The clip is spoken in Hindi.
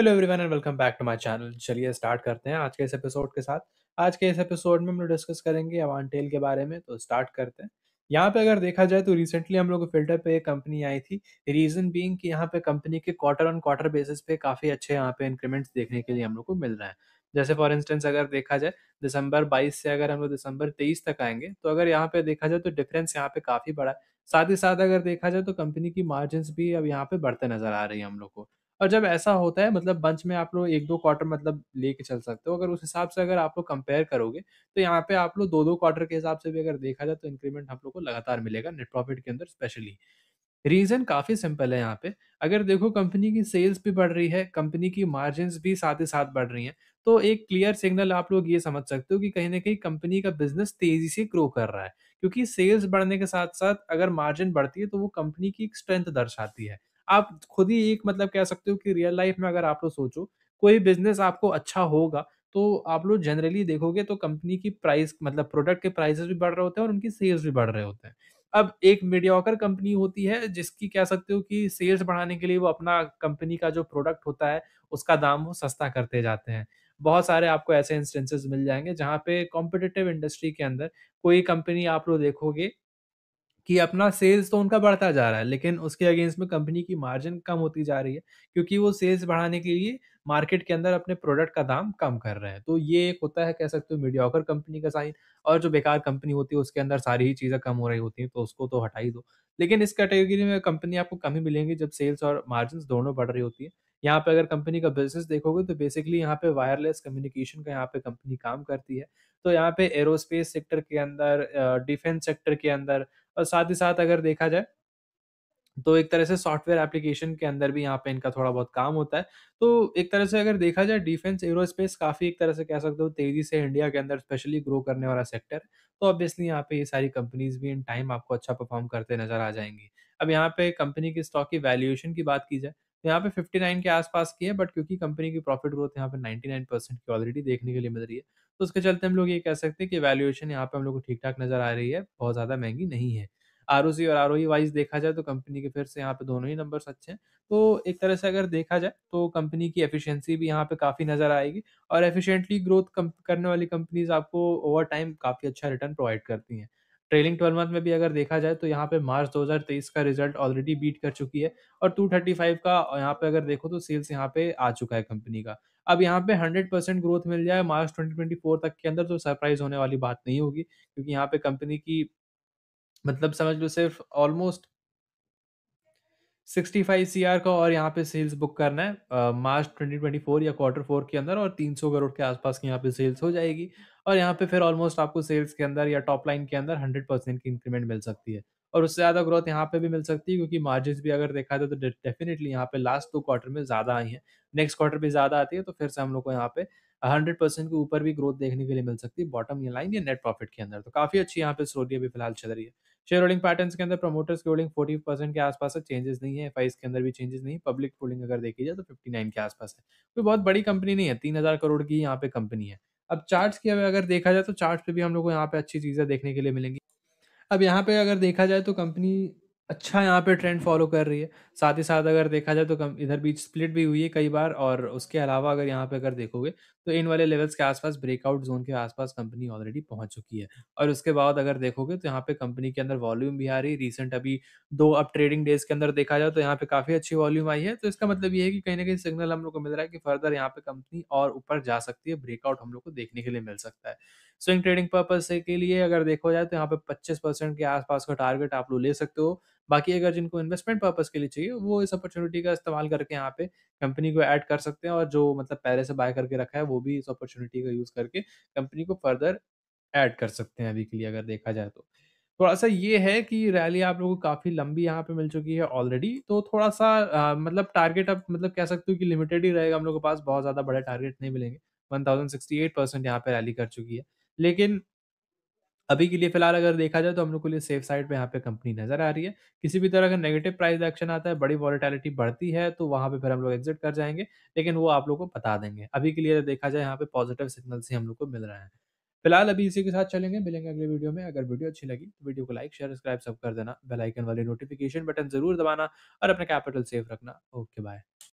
Hello everyone and welcome back to my channel चलिए स्टार्ट करते हैं आज के इस एपिसोड के साथ आज के इस एपिसोड में हम लोग डिस्कस करेंगे अवानटेल के बारे में तो स्टार्ट करते हैं यहाँ पे अगर देखा जाए तो रिसेंटली हम लोग फिल्टर पे एक कंपनी आई थी रीजन बीइंग कि यहाँ पे कंपनी के क्वार्टर ऑन क्वार्टर बेसिस पे काफ़ी अच्छे यहाँ पे इंक्रीमेंट्स देखने के लिए हम लोग को मिल रहे हैं जैसे फॉर इंस्टेंस अगर देखा जाए दिसंबर 22 से अगर हम लोग दिसंबर 23 तक आएंगे तो अगर यहाँ पे देखा जाए तो डिफरेंस यहाँ पे काफ़ी बड़ा है साथ ही साथ अगर देखा जाए तो कंपनी की मार्जिन भी अब यहाँ पे बढ़ते नजर आ रही है हम लोग को और जब ऐसा होता है मतलब बंच में आप लोग एक दो क्वार्टर मतलब लेके चल सकते हो। अगर उस हिसाब से अगर आप लोग कंपेयर करोगे, तो यहाँ पे आप लोग दो दो क्वार्टर के हिसाब से भी अगर देखा जाए तो इंक्रीमेंट आप लोग को लगातार मिलेगा नेट प्रॉफिट के अंदर स्पेशली। रीज़न काफ़ी सिंपल है यहाँ पे, अगर देखो कंपनी की सेल्स भी बढ़ रही है, कंपनी की मार्जिन भी साथ ही साथ बढ़ रही हैं, तो एक क्लियर सिग्नल आप लोग ये समझ सकते हो कि कहीं ना कहीं कंपनी का बिज़नेस तेज़ी से ग्रो कर रहा है। क्योंकि सेल्स बढ़ने के साथ-साथ अगर मार्जिन बढ़ती है, तो वो कंपनी की एक स्ट्रेंथ दर्शाती है। आप खुद ही एक मतलब कह सकते हो कि रियल लाइफ में अगर आप लोग सोचो कोई बिजनेस आपको अच्छा होगा तो आप लोग जनरली देखोगे तो कंपनी की प्राइस मतलब प्रोडक्ट के प्राइसेस भी बढ़ रहे होते हैं और उनकी सेल्स भी बढ़ रहे होते हैं अब एक मीडियाकर कंपनी होती है जिसकी कह सकते हो कि सेल्स बढ़ाने के लिए वो अपना कंपनी का जो प्रोडक्ट होता है उसका दाम वो सस्ता करते जाते हैं बहुत सारे आपको ऐसे इंस्टेंसेस मिल जाएंगे जहाँ पे कॉम्पिटिटिव इंडस्ट्री के अंदर कोई कंपनी आप लोग देखोगे कि अपना सेल्स तो उनका बढ़ता जा रहा है लेकिन उसके अगेंस्ट में कंपनी की मार्जिन कम होती जा रही है क्योंकि वो सेल्स बढ़ाने के लिए मार्केट के अंदर अपने प्रोडक्ट का दाम कम कर रहे हैं तो ये एक होता है कह सकते हो मीडियाकर कंपनी का साइन और जो बेकार कंपनी होती है उसके अंदर सारी ही चीज़ें कम हो रही होती हैं तो उसको तो हटा ही दो लेकिन इस कैटेगरी में कंपनी आपको कम ही मिलेंगी जब सेल्स और मार्जिन दोनों बढ़ रही होती है यहाँ पे अगर कंपनी का बिजनेस देखोगे तो बेसिकली यहाँ पे वायरलेस कम्युनिकेशन का यहाँ पे कंपनी काम करती है तो यहाँ पे एरोस्पेस सेक्टर के अंदर डिफेंस सेक्टर के अंदर और साथ ही साथ अगर देखा जाए तो एक तरह से सॉफ्टवेयर एप्लीकेशन के अंदर भी यहाँ पे इनका थोड़ा बहुत काम होता है तो एक तरह से अगर देखा जाए डिफेंस एरोस्पेस काफ़ी एक तरह से कह सकते हो तेज़ी से इंडिया के अंदर स्पेशली ग्रो करने वाला सेक्टर तो ऑब्वियसली यहाँ पे ये सारी कंपनीज भी इन टाइम आपको अच्छा परफॉर्म करते नजर आ जाएंगी अब यहाँ पे कंपनी की स्टॉक की वैल्यूएशन की बात की जाए तो यहाँ पे 59 के आसपास की है बट क्योंकि कंपनी की प्रॉफिट ग्रोथ यहाँ पे 99 परसेंट की ऑलरेडी देखने के लिए मिल रही है तो उसके चलते हम लोग ये कह सकते हैं कि वैल्यूएशन यहाँ पे हम लोग को ठीक ठाक नजर आ रही है बहुत ज़्यादा महंगी नहीं है आर और आर वाइज e देखा जाए तो कंपनी के फिर से यहाँ पे दोनों ही नंबर अच्छे हैं तो एक तरह से अगर देखा जाए तो कंपनी की एफिशिएंसी भी यहाँ पे काफ़ी नज़र आएगी और एफिशिएंटली ग्रोथ करने वाली कंपनीज आपको ओवर टाइम काफ़ी अच्छा रिटर्न प्रोवाइड करती हैं ट्रेलिंग ट्वेल्व मंथ में भी अगर देखा जाए तो यहाँ पे मार्च 2023 का रिजल्ट ऑलरेडी बीट कर चुकी है और 235 का यहाँ पे अगर देखो तो सेल्स यहाँ पे आ चुका है कंपनी का अब यहाँ पे 100 परसेंट ग्रोथ मिल जाए मार्च 2024 तक के अंदर तो सरप्राइज होने वाली बात नहीं होगी क्योंकि यहाँ पे कंपनी की मतलब समझ लो सिर्फ almost sixty five C R का और यहाँ पे सेल्स बुक करना है मार्च ट्वेंटी ट्वेंटी फोर या क्वार्टर फोर के अंदर और तीन सौ करोड़ के आसपास की यहाँ पे सेल्स हो जाएगी और यहाँ पे फिर ऑलमोस्ट आपको सेल्स के अंदर या टॉप लाइन के अंदर हंड्रेड परसेंट की इंक्रीमेंट मिल सकती है और उससे ज़्यादा ग्रोथ यहाँ पे भी मिल सकती है क्योंकि मार्जिन भी अगर देखा जाए तो डेफिनेटली यहाँ पे लास्ट दो क्वार्टर में ज़्यादा आई है नेक्स्ट क्वार्टर भी ज़्यादा आती है तो फिर से हम लोग को यहाँ पे हंड्रेड परसेंट के ऊपर भी ग्रोथ देखने के लिए मिल सकती है बॉटम या लाइन या नेट प्रॉफिट के अंदर तो काफ़ी अच्छी यहाँ पे स्टोरी अभी फिलहाल चल रही है शेयर होल्डिंग पैटर्न के अंदर प्रमोटर्स की होल्डिंग फोर्टी परसेंट के आसपास है चेंजेस नहीं है एफ के अंदर भी चेंजेस नहीं पब्लिक होल्डिंग अगर देखी जाए तो फिफ्टी नाइन के आसपास है कोई बहुत बड़ी कंपनी नहीं है तीन हज़ार करोड़ की यहाँ पे कंपनी है अब चार्ट्स की अगर देखा जाए तो चार्ट्स पे भी हम लोग को यहाँ पे अच्छी चीज़ें देखने के लिए मिलेंगी अब यहाँ पे अगर देखा जाए तो कंपनी अच्छा यहाँ पे ट्रेंड फॉलो कर रही है साथ ही साथ अगर देखा जाए तो कम इधर बीच स्प्लिट भी हुई है कई बार और उसके अलावा अगर यहाँ पे अगर देखोगे तो इन वाले लेवल्स के आसपास ब्रेकआउट जोन के आसपास कंपनी ऑलरेडी पहुंच चुकी है और उसके बाद अगर देखोगे तो यहाँ पे कंपनी के अंदर वॉल्यूम भी आ रही है रिसेंट अभी दो अब ट्रेडिंग डेज के अंदर देखा जाए तो यहाँ पे काफ़ी अच्छी वॉल्यूम आई है तो इसका मतलब ये है कि कहीं ना कहीं सिग्नल हम लोग को मिल रहा है कि फर्दर यहाँ पे कंपनी और ऊपर जा सकती है ब्रेकआउट हम लोग को देखने के लिए मिल सकता है स्विंग ट्रेडिंग पर्पज के लिए अगर देखा जाए तो यहाँ पे पच्चीस परसेंट के आसपास का टारगेट आप लोग ले सकते हो बाकी अगर जिनको इन्वेस्टमेंट पर्पज के लिए चाहिए वो इस अपॉर्चुनिटी का इस्तेमाल करके यहाँ पे कंपनी को ऐड कर सकते हैं और जो मतलब पहले से बाय करके रखा है वो भी इस अपॉर्चुनिटी का यूज़ करके कंपनी को फर्दर ऐड कर सकते हैं अभी के लिए अगर देखा जाए तो थोड़ा सा ये है कि रैली आप लोगों को काफ़ी लंबी यहाँ पे मिल चुकी है ऑलरेडी तो थोड़ा सा आ, मतलब टारगेट आप मतलब कह सकते हो कि लिमिटेड ही रहेगा हम लोग के पास बहुत ज़्यादा बड़े टारगेट नहीं मिलेंगे one thousand sixty eight percent यहाँ पे रैली कर चुकी है लेकिन अभी के लिए फ़िलहाल अगर देखा जाए तो हम लोग के लिए सेफ साइड पे यहाँ पे कंपनी नज़र आ रही है। किसी भी तरह का नेगेटिव प्राइस एक्शन आता है, बड़ी वॉलिटैलिटी बढ़ती है तो वहाँ पे फिर हम लोग एग्ज़िट कर जाएंगे लेकिन वो आप लोगों को बता देंगे। अभी के लिए देखा जाए यहाँ पे पॉज़िटिव सिग्नल से हम लोग को मिल रहे हैं। फ़िलहाल अभी इसी के साथ चलेंगे, मिलेंगे अगले वीडियो में। अगर वीडियो अच्छी लगी तो वीडियो को लाइक, शेयर, सब्सक्राइब सब कर देना। बेलाइकन वाले नोटिफ़िकेशन बटन ज़रूर दबाना और अपना कैपिटल सेफ रखना। Okay bye.